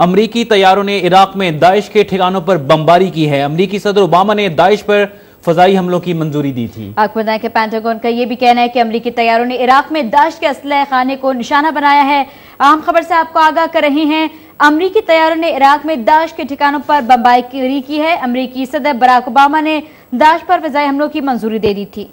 अमरीकी तैयारों ने इराक में दाइश के ठिकानों पर बमबारी की है अमरीकी सदर ओबामा ने दाइश पर फजाई हमलों की मंजूरी दी थी आपको बताएं कि का यह भी कहना है कि अमरीकी तैयारों ने इराक में दाइश के असलह खाने को निशाना बनाया है अहम खबर से आपको आगाह कर रहे हैं अमरीकी तैयारों ने इराक में दाइश के ठिकानों पर बमबारी की है अमरीकी सदर बराक ओबामा ने दाइश पर फजाई हमलों की मंजूरी दे दी थी